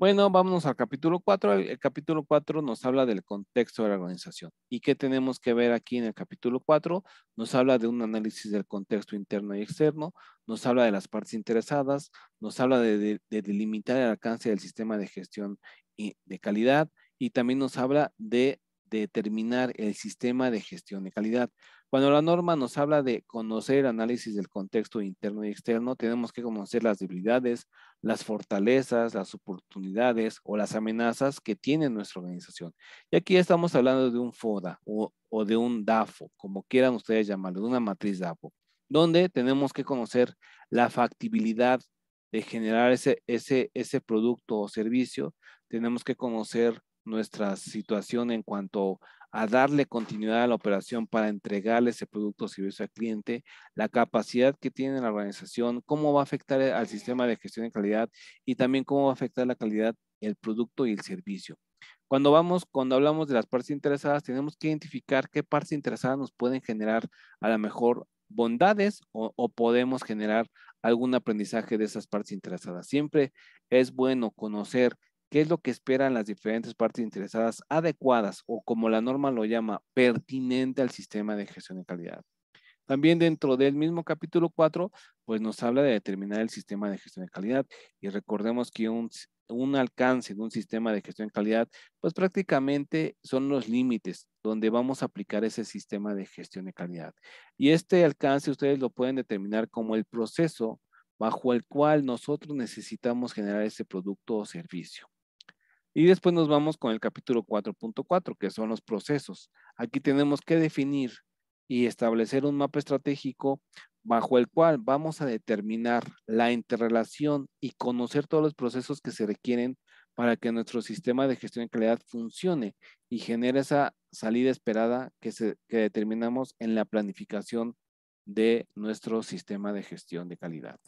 Bueno, vámonos al capítulo 4. El, capítulo 4 nos habla del contexto de la organización. ¿Y qué tenemos que ver aquí en el capítulo 4? Nos habla de un análisis del contexto interno y externo, nos habla de las partes interesadas, nos habla de, de delimitar el alcance del sistema de gestión y de calidad y también nos habla de determinar el sistema de gestión de calidad. Cuando la norma nos habla de conocer análisis del contexto interno y externo, tenemos que conocer las debilidades, las fortalezas, las oportunidades o las amenazas que tiene nuestra organización. Y aquí estamos hablando de un FODA o, de un DAFO, como quieran ustedes llamarlo, de una matriz DAFO, donde tenemos que conocer la factibilidad de generar ese, ese, ese producto o servicio, tenemos que conocer nuestra situación en cuanto a darle continuidad a la operación para entregarle ese producto o servicio al cliente, la capacidad que tiene la organización, cómo va a afectar al sistema de gestión de calidad y también cómo va a afectar la calidad, el producto y el servicio. Cuando vamos, cuando hablamos de las partes interesadas, tenemos que identificar qué partes interesadas nos pueden generar a lo mejor bondades o, o, podemos generar algún aprendizaje de esas partes interesadas. Siempre es bueno conocer qué es lo que esperan las diferentes partes interesadas adecuadas o como la norma lo llama, pertinente al sistema de gestión de calidad. También dentro del mismo capítulo 4, pues nos habla de determinar el sistema de gestión de calidad y recordemos que un, un alcance de un sistema de gestión de calidad, pues prácticamente son los límites donde vamos a aplicar ese sistema de gestión de calidad. Y este alcance ustedes lo pueden determinar como el proceso bajo el cual nosotros necesitamos generar ese producto o servicio. Y después nos vamos con el capítulo 4.4, que son los procesos. Aquí tenemos que definir y establecer un mapa estratégico bajo el cual vamos a determinar la interrelación y conocer todos los procesos que se requieren para que nuestro sistema de gestión de calidad funcione y genere esa salida esperada que, que determinamos en la planificación de nuestro sistema de gestión de calidad.